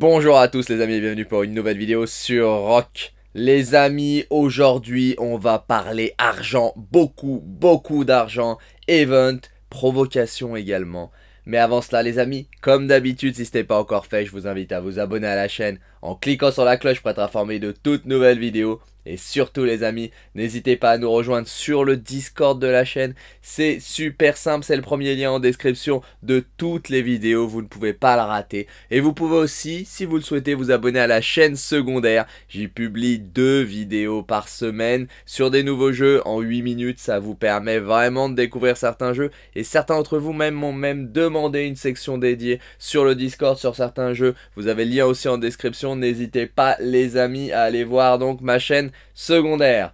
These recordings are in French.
Bonjour à tous les amis et bienvenue pour une nouvelle vidéo sur Rock. Les amis, aujourd'hui on va parler argent, beaucoup, beaucoup d'argent, event, provocation également. Mais avant cela les amis, comme d'habitude si ce n'est pas encore fait, je vous invite à vous abonner à la chaîne en cliquant sur la cloche pour être informé de toutes nouvelles vidéos et surtout les amis, n'hésitez pas à nous rejoindre sur le Discord de la chaîne. C'est super simple, c'est le premier lien en description de toutes les vidéos, vous ne pouvez pas le rater. Et vous pouvez aussi, si vous le souhaitez, vous abonner à la chaîne secondaire. J'y publie deux vidéos par semaine sur des nouveaux jeux en 8 minutes. Ça vous permet vraiment de découvrir certains jeux. Et certains d'entre vous même m'ont même demandé une section dédiée sur le Discord sur certains jeux. Vous avez le lien aussi en description. N'hésitez pas les amis à aller voir donc ma chaîne secondaire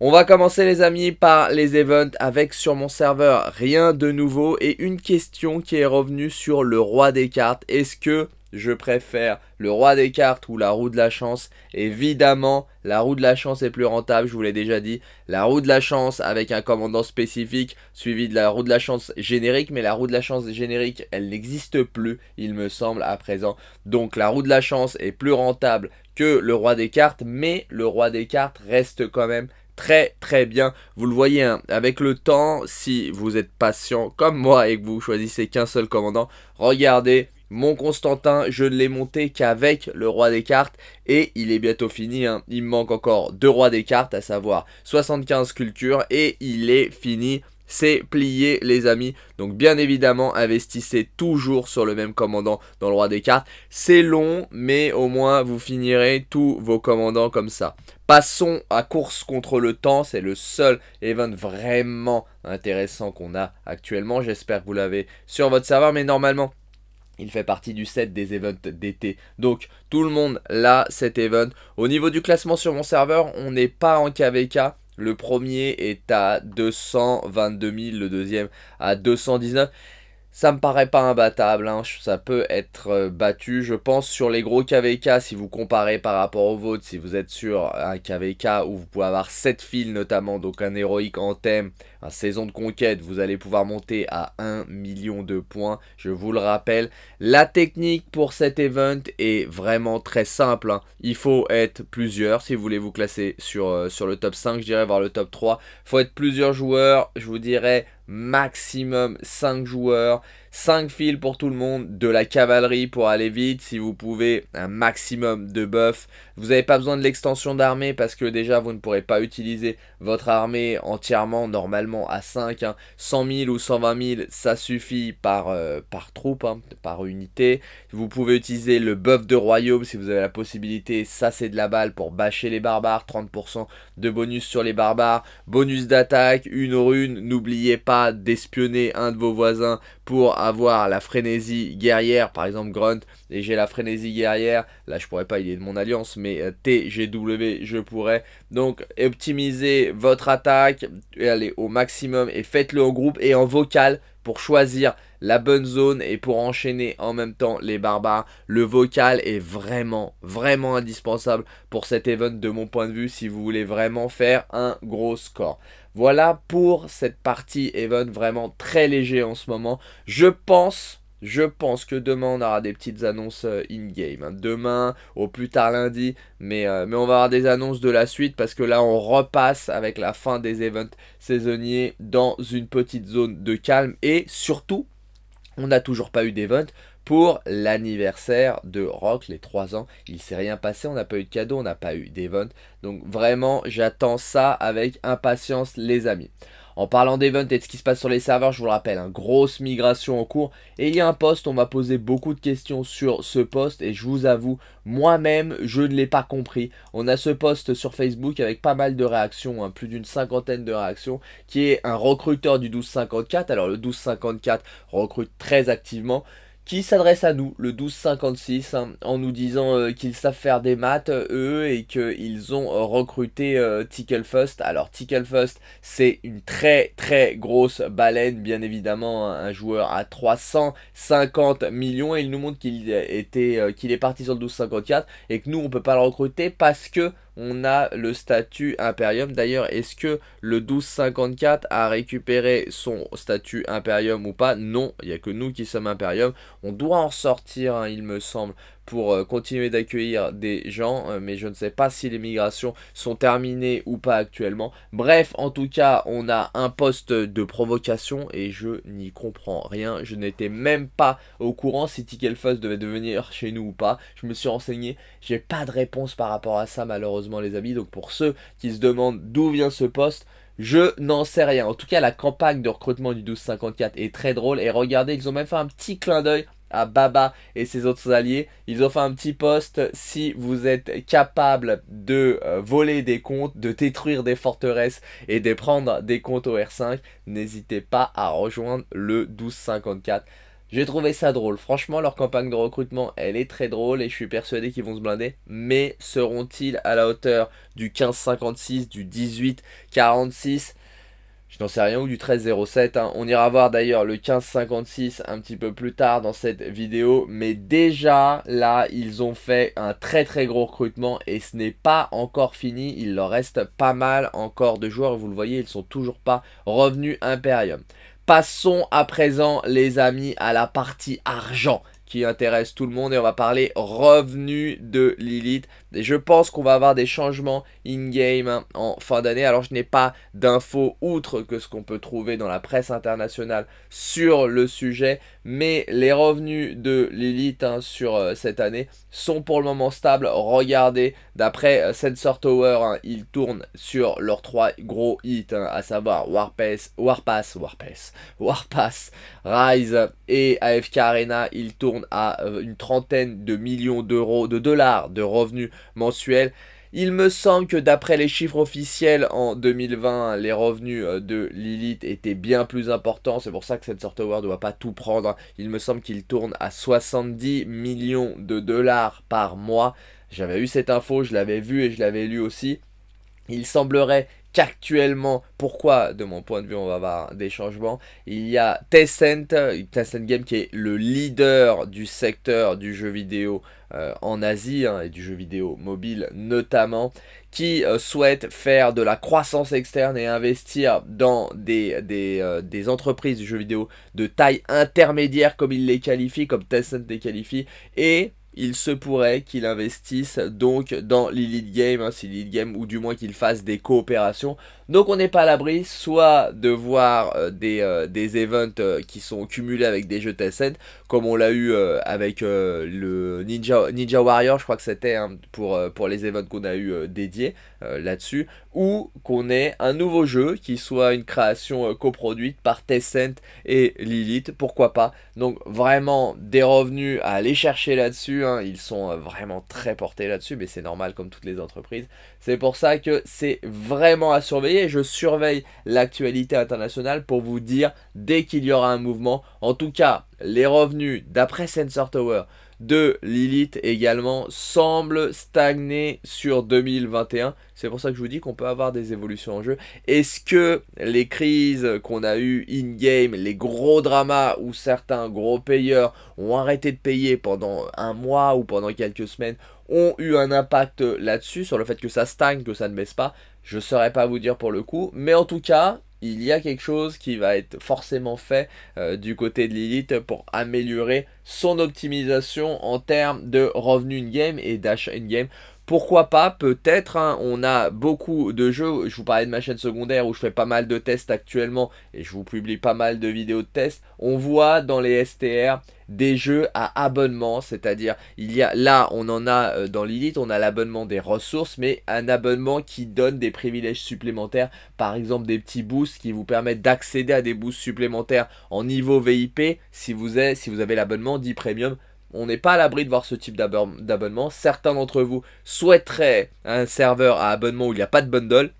On va commencer les amis par les events avec sur mon serveur rien de nouveau et une question qui est revenue sur le roi des cartes. Est-ce que je préfère le roi des cartes ou la roue de la chance. Évidemment, la roue de la chance est plus rentable, je vous l'ai déjà dit. La roue de la chance avec un commandant spécifique suivi de la roue de la chance générique, mais la roue de la chance générique, elle n'existe plus, il me semble, à présent. Donc la roue de la chance est plus rentable que le roi des cartes, mais le roi des cartes reste quand même très très bien. Vous le voyez, hein, avec le temps, si vous êtes patient comme moi et que vous choisissez qu'un seul commandant, regardez, mon Constantin, je ne l'ai monté qu'avec le roi des cartes et il est bientôt fini. Hein. Il manque encore deux rois des cartes, à savoir 75 cultures et il est fini c'est plié les amis. Donc bien évidemment, investissez toujours sur le même commandant dans le roi des cartes. C'est long, mais au moins vous finirez tous vos commandants comme ça. Passons à course contre le temps, c'est le seul event vraiment intéressant qu'on a actuellement. J'espère que vous l'avez sur votre serveur, mais normalement, il fait partie du set des events d'été. Donc tout le monde l'a cet event. Au niveau du classement sur mon serveur, on n'est pas en KVK. Le premier est à 222 000, le deuxième à 219. Ça me paraît pas imbattable, hein. ça peut être euh, battu. Je pense sur les gros KVK, si vous comparez par rapport au vôtre, si vous êtes sur un KVK où vous pouvez avoir 7 fils notamment, donc un héroïque en thème, un saison de conquête, vous allez pouvoir monter à 1 million de points. Je vous le rappelle, la technique pour cet event est vraiment très simple. Hein. Il faut être plusieurs, si vous voulez vous classer sur, euh, sur le top 5, je dirais, voir le top 3. Il faut être plusieurs joueurs, je vous dirais maximum 5 joueurs 5 fils pour tout le monde, de la cavalerie pour aller vite, si vous pouvez, un maximum de buff. Vous n'avez pas besoin de l'extension d'armée parce que déjà vous ne pourrez pas utiliser votre armée entièrement, normalement à 5. 100 000 ou 120 000, ça suffit par, euh, par troupe, hein, par unité. Vous pouvez utiliser le buff de royaume si vous avez la possibilité, ça c'est de la balle pour bâcher les barbares, 30% de bonus sur les barbares, bonus d'attaque, une rune, n'oubliez pas d'espionner un de vos voisins pour avoir la frénésie guerrière, par exemple Grunt, et j'ai la frénésie guerrière, là je pourrais pas, il est de mon alliance, mais euh, TGW je pourrais. Donc optimisez votre attaque, allez au maximum et faites-le en groupe et en vocal pour choisir la bonne zone et pour enchaîner en même temps les barbares. Le vocal est vraiment, vraiment indispensable pour cet event de mon point de vue si vous voulez vraiment faire un gros score. Voilà pour cette partie event vraiment très léger en ce moment. Je pense je pense que demain on aura des petites annonces euh, in-game. Hein. Demain, au plus tard lundi, mais, euh, mais, on va avoir des annonces de la suite parce que là on repasse avec la fin des events saisonniers dans une petite zone de calme et surtout on n'a toujours pas eu d'event pour l'anniversaire de Rock, les 3 ans. Il s'est rien passé, on n'a pas eu de cadeau, on n'a pas eu d'event. Donc vraiment, j'attends ça avec impatience les amis. En parlant d'event et de ce qui se passe sur les serveurs, je vous le rappelle, hein, grosse migration en cours. Et il y a un poste, on m'a posé beaucoup de questions sur ce poste et je vous avoue, moi-même, je ne l'ai pas compris. On a ce poste sur Facebook avec pas mal de réactions, hein, plus d'une cinquantaine de réactions, qui est un recruteur du 1254. Alors le 1254 recrute très activement, qui s'adresse à nous, le 1256, hein, en nous disant euh, qu'ils savent faire des maths, euh, eux, et qu'ils ont euh, recruté euh, First. Alors First, c'est une très très grosse baleine, bien évidemment, hein, un joueur à 350 millions, et il nous montre qu'il qu'il est parti sur le 1254, et que nous, on peut pas le recruter parce que on a le statut Imperium. D'ailleurs, est-ce que le 1254 a récupéré son statut Imperium ou pas Non, il n'y a que nous qui sommes Imperium. On doit en sortir, hein, il me semble, pour euh, continuer d'accueillir des gens, euh, mais je ne sais pas si les migrations sont terminées ou pas actuellement. Bref, en tout cas, on a un poste de provocation et je n'y comprends rien. Je n'étais même pas au courant si Fuss devait devenir chez nous ou pas. Je me suis renseigné, j'ai pas de réponse par rapport à ça malheureusement les amis. Donc pour ceux qui se demandent d'où vient ce poste, je n'en sais rien. En tout cas, la campagne de recrutement du 1254 est très drôle et regardez, ils ont même fait un petit clin d'œil à Baba et ses autres alliés. Ils ont fait un petit poste si vous êtes capable de euh, voler des comptes, de détruire des forteresses et de prendre des comptes au R5. N'hésitez pas à rejoindre le 1254. J'ai trouvé ça drôle. Franchement, leur campagne de recrutement, elle est très drôle et je suis persuadé qu'ils vont se blinder. Mais seront-ils à la hauteur du 1556, du 1846? je n'en sais rien, ou du 1307. Hein. On ira voir d'ailleurs le 1556 un petit peu plus tard dans cette vidéo. Mais déjà, là, ils ont fait un très très gros recrutement et ce n'est pas encore fini. Il leur reste pas mal encore de joueurs. Vous le voyez, ils ne sont toujours pas revenus Imperium. Passons à présent, les amis, à la partie argent intéresse tout le monde et on va parler revenu de Lilith. Et je pense qu'on va avoir des changements in-game hein, en fin d'année. Alors je n'ai pas d'infos outre que ce qu'on peut trouver dans la presse internationale sur le sujet mais les revenus de l'élite hein, sur euh, cette année sont pour le moment stables. Regardez, d'après euh, Sensor Tower, hein, ils tournent sur leurs trois gros hits, hein, à savoir Warpass, Warpass, Warpass, Warpass, Rise et AFK Arena. Ils tournent à euh, une trentaine de millions d'euros, de dollars de revenus mensuels. Il me semble que d'après les chiffres officiels en 2020, les revenus euh, de Lilith étaient bien plus importants. C'est pour ça que cette Software ne doit pas tout prendre. Hein. Il me semble qu'il tourne à 70 millions de dollars par mois. J'avais eu cette info, je l'avais vu et je l'avais lu aussi. Il semblerait qu'actuellement, pourquoi de mon point de vue on va avoir des changements, il y a Tencent, Tencent Game qui est le leader du secteur du jeu vidéo euh, en Asie hein, et du jeu vidéo mobile notamment, qui euh, souhaite faire de la croissance externe et investir dans des, euh, des, entreprises du jeu vidéo de taille intermédiaire comme il les qualifie, comme Tencent les qualifie, et il se pourrait qu'il investisse donc dans l'Elite Game, hein, Game, ou du moins qu'il fasse des coopérations donc on n'est pas à l'abri soit de voir euh, des, euh, des events euh, qui sont cumulés avec des jeux Tessent, comme on l'a eu avec le Ninja, Ninja Warrior, je crois que c'était hein, pour, pour les events qu'on a eu dédiés là-dessus, ou qu'on ait un nouveau jeu qui soit une création coproduite par Tencent et Lilith, pourquoi pas. Donc vraiment des revenus à aller chercher là-dessus, hein, ils sont vraiment très portés là-dessus, mais c'est normal comme toutes les entreprises. C'est pour ça que c'est vraiment à surveiller je surveille l'actualité internationale pour vous dire dès qu'il y aura un mouvement. En tout cas, les revenus d'après Sensor Tower de Lilith également semblent stagner sur 2021. C'est pour ça que je vous dis qu'on peut avoir des évolutions en jeu. Est-ce que les crises qu'on a eues in-game, les gros dramas où certains gros payeurs ont arrêté de payer pendant un mois ou pendant quelques semaines ont eu un impact là-dessus, sur le fait que ça stagne, que ça ne baisse pas. Je ne saurais pas vous dire pour le coup, mais en tout cas, il y a quelque chose qui va être forcément fait euh, du côté de l'élite pour améliorer son optimisation en termes de revenus in-game et d'achat in-game pourquoi pas, peut-être. Hein, on a beaucoup de jeux. Je vous parlais de ma chaîne secondaire où je fais pas mal de tests actuellement et je vous publie pas mal de vidéos de tests. On voit dans les STR des jeux à abonnement, c'est-à-dire il y a là on en a euh, dans Lilith, on a l'abonnement des ressources, mais un abonnement qui donne des privilèges supplémentaires, par exemple des petits boosts qui vous permettent d'accéder à des boosts supplémentaires en niveau VIP si vous avez, si vous avez l'abonnement dit premium on n'est pas à l'abri de voir ce type d'abonnement. Certains d'entre vous souhaiteraient un serveur à abonnement où il n'y a pas de bundle.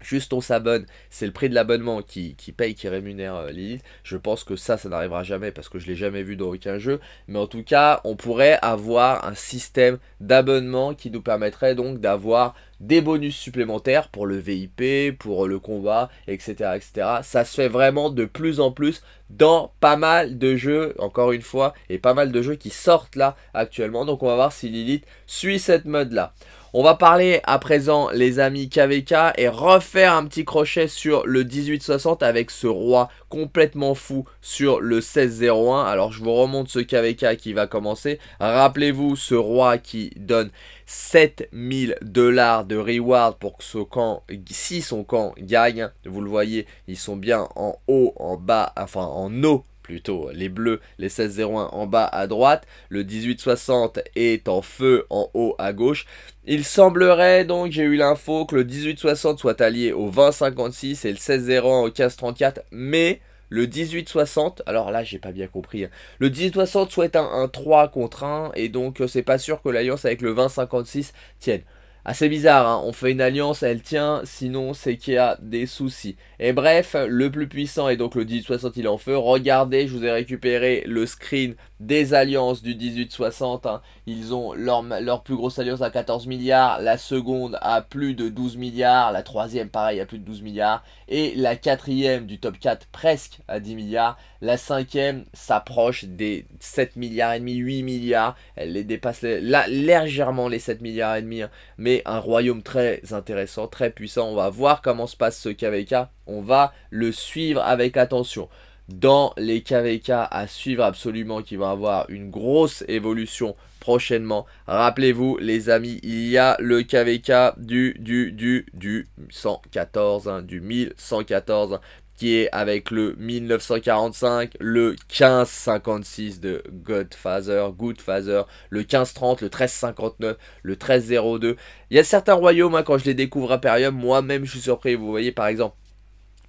Juste on s'abonne, c'est le prix de l'abonnement qui, qui, paye, qui rémunère euh, Lilith. Je pense que ça, ça n'arrivera jamais parce que je l'ai jamais vu dans aucun jeu. Mais en tout cas, on pourrait avoir un système d'abonnement qui nous permettrait donc d'avoir des bonus supplémentaires pour le VIP, pour le combat, etc., etc. Ça se fait vraiment de plus en plus dans pas mal de jeux, encore une fois, et pas mal de jeux qui sortent là actuellement. Donc on va voir si Lilith suit cette mode là. On va parler à présent, les amis KVK, et refaire un petit crochet sur le 1860 avec ce roi complètement fou sur le 1601. Alors, je vous remonte ce KVK qui va commencer. Rappelez-vous ce roi qui donne 7000 dollars de reward pour que ce camp, si son camp gagne. Vous le voyez, ils sont bien en haut, en bas, enfin en haut plutôt les bleus, les 16-01 en bas à droite, le 18-60 est en feu en haut à gauche. Il semblerait donc, j'ai eu l'info, que le 18-60 soit allié au 20-56 et le 16-01 au 15-34, mais le 18-60, alors là j'ai pas bien compris, hein. le 60 souhaite un, un 3 contre 1 et donc euh, c'est pas sûr que l'alliance avec le 20 2056 tienne. Assez bizarre, hein. on fait une alliance, elle tient, sinon c'est qu'il y a des soucis. Et bref, le plus puissant est donc le 1860 il est en feu. Regardez, je vous ai récupéré le screen des alliances du 1860. Hein. Ils ont leur, leur, plus grosse alliance à 14 milliards, la seconde à plus de 12 milliards, la troisième pareil à plus de 12 milliards et la quatrième du top 4 presque à 10 milliards. La cinquième s'approche des 7 milliards et demi, 8 milliards. Elle les dépasse là, légèrement les 7 milliards et demi, hein. mais un royaume très intéressant, très puissant. On va voir comment se passe ce KVK. On va le suivre avec attention dans les KVK à suivre absolument qui vont avoir une grosse évolution prochainement. Rappelez-vous les amis, il y a le KVK du du du du 114 hein, du 1114 qui est avec le 1945, le 1556 de Godfather, Goodfather, le 1530, le 1359, le 1302. Il y a certains royaumes, hein, quand je les découvre à Perium, moi-même je suis surpris. Vous voyez par exemple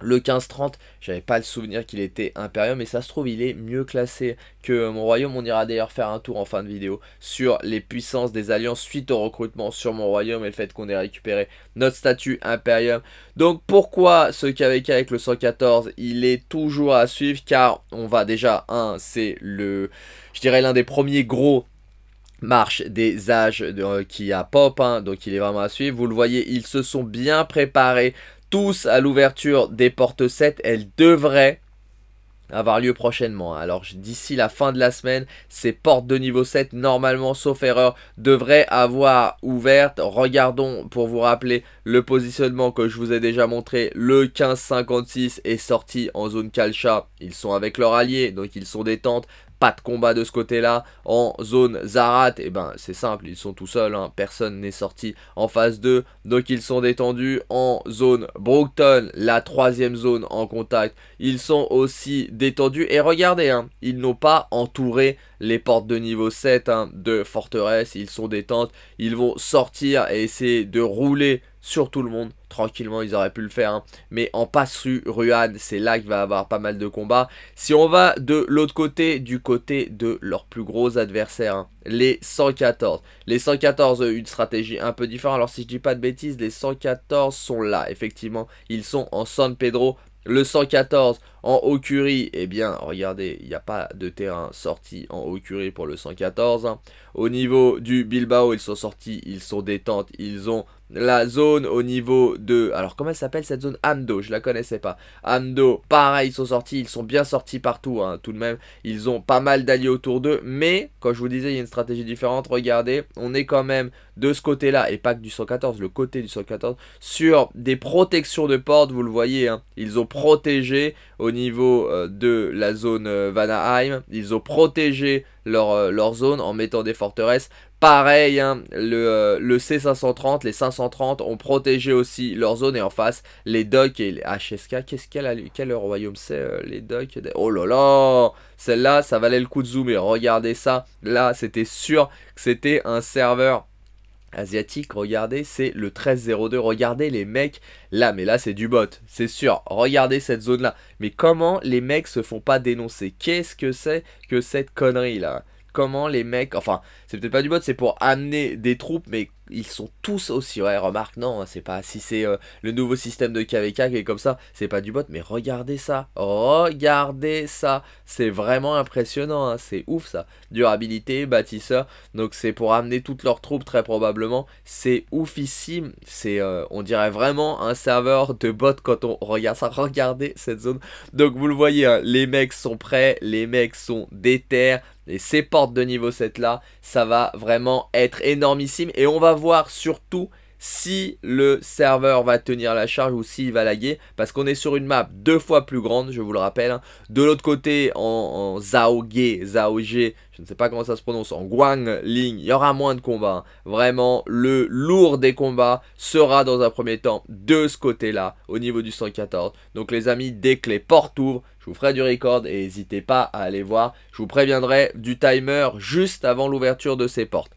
le 15-30, j'avais pas le souvenir qu'il était impérium. Mais ça se trouve, il est mieux classé que mon royaume. On ira d'ailleurs faire un tour en fin de vidéo sur les puissances des alliances suite au recrutement sur mon royaume et le fait qu'on ait récupéré notre statut impérium. Donc pourquoi ce KVK avec le 114, il est toujours à suivre, car on va déjà, un, c'est le, je dirais l'un des premiers gros marches des âges euh, qui a pop, hein, donc il est vraiment à suivre. Vous le voyez, ils se sont bien préparés tous à l'ouverture des portes 7. elles devraient avoir lieu prochainement. Alors d'ici la fin de la semaine, ces portes de niveau 7, normalement, sauf erreur, devraient avoir ouvertes. Regardons pour vous rappeler le positionnement que je vous ai déjà montré. Le 1556 est sorti en zone calcha, Ils sont avec leur allié, donc ils sont détente pas de combat de ce côté-là. En zone Zarat, et eh ben c'est simple, ils sont tout seuls, hein. personne n'est sorti en phase 2, donc ils sont détendus. En zone Brockton, la troisième zone en contact, ils sont aussi détendus. Et regardez, hein, ils n'ont pas entouré les portes de niveau 7 hein, de forteresse, ils sont détentes, ils vont sortir et essayer de rouler sur tout le monde. Tranquillement, ils auraient pu le faire. Hein. Mais en passu, Ruan, c'est là qu'il va avoir pas mal de combats. Si on va de l'autre côté, du côté de leurs plus gros adversaires, hein, les 114. Les 114, une stratégie un peu différente. Alors si je dis pas de bêtises, les 114 sont là, effectivement. Ils sont en San Pedro. Le 114 en Okuri, eh bien, regardez, il n'y a pas de terrain sorti en Okuri pour le 114. Hein. Au niveau du Bilbao, ils sont sortis, ils sont détente, ils ont la zone au niveau de... Alors comment elle s'appelle cette zone Amdo, je la connaissais pas. Amdo, pareil, ils sont sortis, ils sont bien sortis partout, hein, tout de même. Ils ont pas mal d'alliés autour d'eux, mais, comme je vous disais, il y a une stratégie différente, regardez, on est quand même de ce côté-là, et pas que du 114, le côté du 114, sur des protections de portes, vous le voyez, hein. ils ont protégé au niveau euh, de la zone euh, Vanaheim, ils ont protégé euh, leur, zone en mettant des forteresses. Pareil, hein, le, euh, C530, les 530 ont protégé aussi leur zone et en face, les docks et les HSK. Qu'est-ce qu'elle a Quel royaume c'est euh, les docks Oh là là Celle-là, ça valait le coup de zoomer. Regardez ça. Là, c'était sûr que c'était un serveur asiatique, regardez, c'est le 13-02, regardez les mecs, là, mais là c'est du bot, c'est sûr, regardez cette zone là, mais comment les mecs se font pas dénoncer, qu'est-ce que c'est que cette connerie là comment les mecs, enfin, c'est peut-être pas du bot, c'est pour amener des troupes, mais ils sont tous aussi, ouais, remarque, non, hein, c'est pas, si c'est euh, le nouveau système de KVK qui est comme ça, c'est pas du bot, mais regardez ça, regardez ça, c'est vraiment impressionnant, hein, c'est ouf ça, durabilité, bâtisseur, donc c'est pour amener toutes leurs troupes très probablement, c'est oufissime, c'est, euh, on dirait vraiment un serveur de bot quand on regarde ça, regardez cette zone, donc vous le voyez, hein, les mecs sont prêts, les mecs sont déter, et ces portes de niveau 7 là, ça va vraiment être énormissime et on va voir surtout si le serveur va tenir la charge ou s'il va laguer parce qu'on est sur une map deux fois plus grande, je vous le rappelle. Hein. De l'autre côté, en, Zaoge Zaoge je ne sais pas comment ça se prononce, en Guangling, il y aura moins de combats. Hein. Vraiment, le lourd des combats sera dans un premier temps de ce côté-là, au niveau du 114. Donc les amis, dès que les portes ouvrent, je vous ferai du record et n'hésitez pas à aller voir. Je vous préviendrai du timer juste avant l'ouverture de ces portes.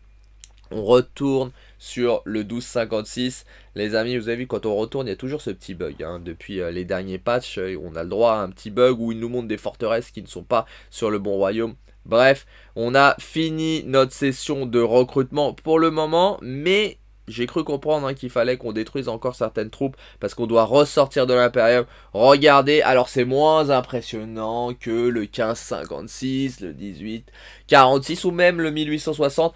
On retourne sur le 12.56. Les amis, vous avez vu, quand on retourne, il y a toujours ce petit bug. Hein. Depuis euh, les derniers patchs, euh, on a le droit à un petit bug où il nous montre des forteresses qui ne sont pas sur le bon royaume. Bref, on a fini notre session de recrutement pour le moment, mais j'ai cru comprendre hein, qu'il fallait qu'on détruise encore certaines troupes parce qu'on doit ressortir de l'impérium. Regardez, alors c'est moins impressionnant que le 1556, le 1846 ou même le 1860.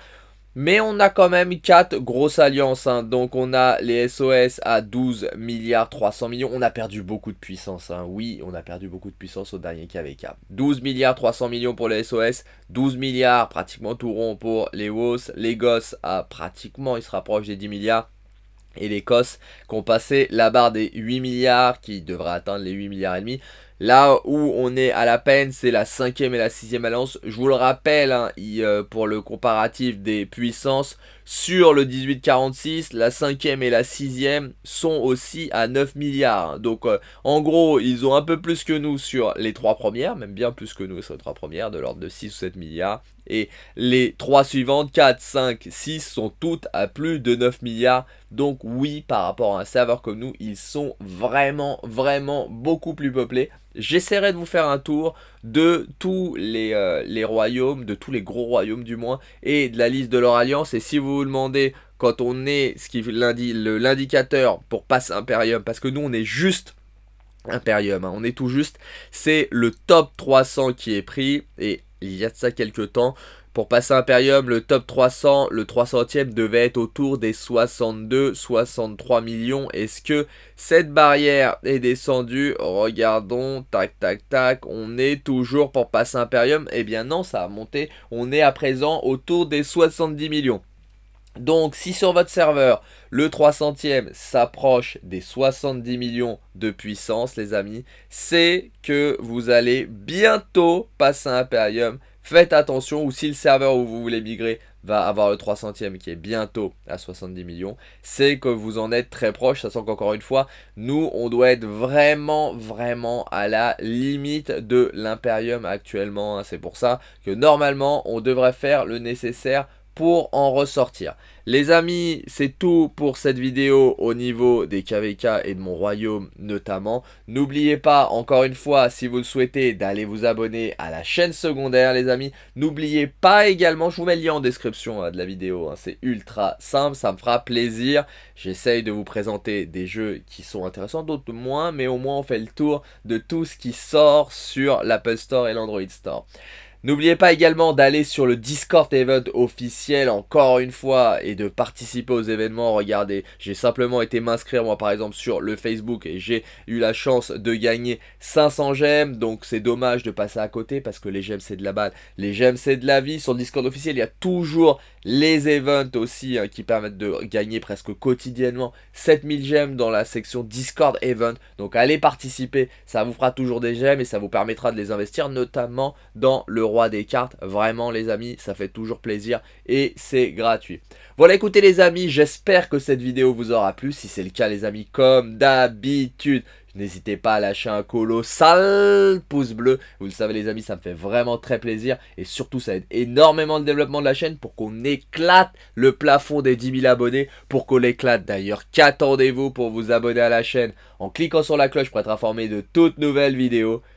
Mais on a quand même 4 grosses alliances. Hein. Donc on a les SOS à 12 milliards 300 millions. On a perdu beaucoup de puissance. Hein. Oui, on a perdu beaucoup de puissance au dernier KVK. 12 milliards 300 millions pour les SOS. 12 milliards pratiquement tout rond pour les WOS. Les gosses à pratiquement, ils se rapprochent des 10 milliards et les COS qui ont passé la barre des 8 milliards, qui devraient atteindre les 8 milliards et demi. Là où on est à la peine, c'est la cinquième et la sixième alliance. Je vous le rappelle, hein, euh, pour le comparatif des puissances, sur le 1846, la 5 cinquième et la 6 sixième sont aussi à 9 milliards. Donc euh, en gros, ils ont un peu plus que nous sur les trois premières, même bien plus que nous sur les trois premières, de l'ordre de 6 ou 7 milliards. Et les trois suivantes, 4, 5, 6, sont toutes à plus de 9 milliards. Donc oui, par rapport à un serveur comme nous, ils sont vraiment, vraiment beaucoup plus peuplés. J'essaierai de vous faire un tour de tous les, euh, les royaumes, de tous les gros royaumes du moins, et de la liste de leur alliance. Et si vous demander demandez quand on est ce qui l'indicateur pour passer impérium, parce que nous on est juste impérium, hein, on est tout juste, c'est le top 300 qui est pris, et il y a de ça quelques temps, pour passer Imperium, le top 300, le 300e devait être autour des 62-63 millions. Est-ce que cette barrière est descendue Regardons, tac, tac, tac. On est toujours pour passer Imperium. et eh bien non, ça a monté. On est à présent autour des 70 millions. Donc si sur votre serveur, le 300e s'approche des 70 millions de puissance, les amis, c'est que vous allez bientôt passer à Imperium. Faites attention, ou si le serveur où vous voulez migrer va avoir le 300e qui est bientôt à 70 millions, c'est que vous en êtes très proche, Ça sent qu'encore une fois, nous, on doit être vraiment, vraiment à la limite de l'Imperium actuellement. Hein. C'est pour ça que normalement, on devrait faire le nécessaire pour en ressortir. Les amis, c'est tout pour cette vidéo au niveau des KVK et de mon royaume notamment. N'oubliez pas, encore une fois, si vous le souhaitez, d'aller vous abonner à la chaîne secondaire, les amis. N'oubliez pas également, je vous mets le lien en description hein, de la vidéo, hein. c'est ultra simple, ça me fera plaisir. J'essaye de vous présenter des jeux qui sont intéressants, d'autres moins, mais au moins on fait le tour de tout ce qui sort sur l'Apple Store et l'Android Store. N'oubliez pas également d'aller sur le Discord event officiel encore une fois et de participer aux événements. Regardez, j'ai simplement été m'inscrire moi par exemple sur le Facebook et j'ai eu la chance de gagner 500 gemmes. Donc c'est dommage de passer à côté parce que les gemmes c'est de la balle, les gemmes c'est de la vie. Sur le Discord officiel, il y a toujours les events aussi hein, qui permettent de gagner presque quotidiennement 7000 gemmes dans la section Discord event. Donc allez participer, ça vous fera toujours des gemmes et ça vous permettra de les investir notamment dans le des cartes. Vraiment les amis, ça fait toujours plaisir et c'est gratuit. Voilà écoutez les amis, j'espère que cette vidéo vous aura plu. Si c'est le cas les amis, comme d'habitude, N'hésitez pas à lâcher un colossal pouce bleu. Vous le savez les amis, ça me fait vraiment très plaisir. Et surtout, ça aide énormément le développement de la chaîne pour qu'on éclate le plafond des 10 000 abonnés. Pour qu'on l'éclate d'ailleurs, qu'attendez-vous pour vous abonner à la chaîne En cliquant sur la cloche pour être informé de toutes nouvelles vidéos.